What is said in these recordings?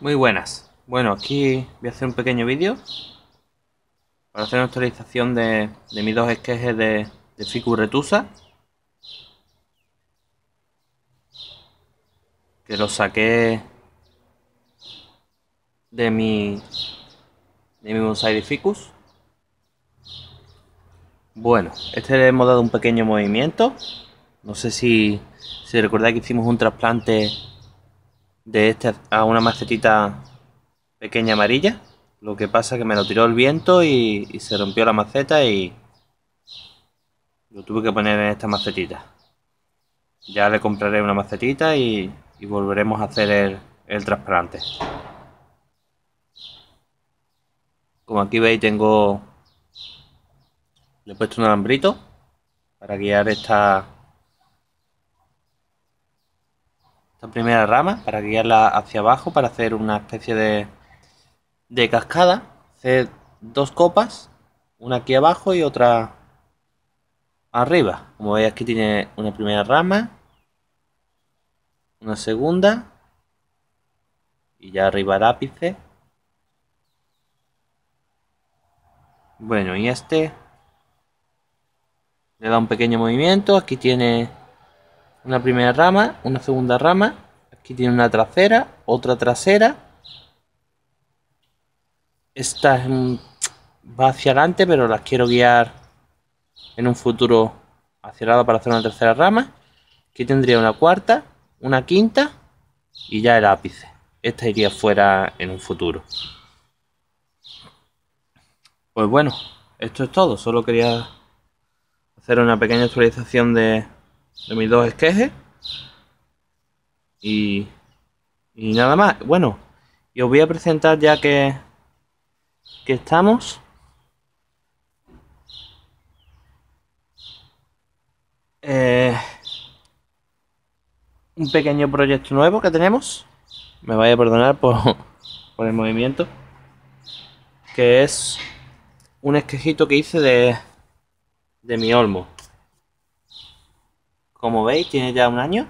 Muy buenas. Bueno, aquí voy a hacer un pequeño vídeo para hacer una actualización de, mis dos esquejes de, ficus Retusa. Que lo saqué de mi, de bonsai de Ficus. Bueno, este le hemos dado un pequeño movimiento. No sé si, si recordáis que hicimos un trasplante de este a una macetita pequeña amarilla. Lo que pasa que me lo tiró el viento y, se rompió la maceta y lo tuve que poner en esta macetita. Ya le compraré una macetita y, volveremos a hacer el, el trasplante. Como aquí veis tengo... Le he puesto un alambrito para guiar esta, esta primera rama para guiarla hacia abajo para hacer una especie de, de cascada. Hacer dos copas, una aquí abajo y otra arriba. Como veis aquí tiene una primera rama, una segunda y ya arriba el ápice. Bueno, y este le da un pequeño movimiento. Aquí tiene una primera rama, una segunda rama. Aquí tiene una trasera, otra trasera. Esta va hacia adelante, pero las quiero guiar en un futuro hacia el lado para hacer una tercera rama. Aquí tendría una cuarta, una quinta y ya el ápice. Esta iría fuera en un futuro. Pues bueno, esto es todo. Solo quería hacer una pequeña actualización de, de mis dos esquejes. Y, y nada más. Bueno, y os voy a presentar ya que, que estamos. Eh, un pequeño proyecto nuevo que tenemos. Me vaya a perdonar por, por el movimiento. Que es un esquejito que hice de, de mi olmo. Como veis, tiene ya un año.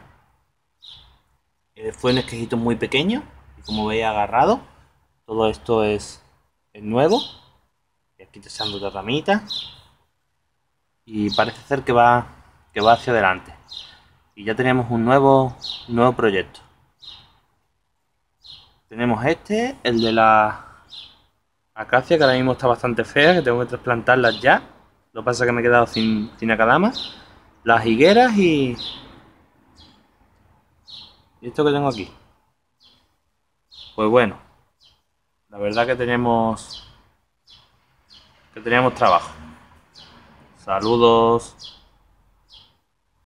Eh, fue un esquejito muy pequeño. Y como veis, agarrado. Todo esto es, nuevo. Y aquí te usando otra ramita. Y parece ser que va, que va hacia adelante. Y ya tenemos un nuevo, nuevo proyecto. Tenemos este, el de la acacia, que ahora mismo está bastante fea, que tengo que trasplantarla ya. Lo que pasa es que me he quedado sin, sin acadamas las higueras y, y esto que tengo aquí. Pues bueno, la verdad que tenemos que tenemos trabajo. Saludos.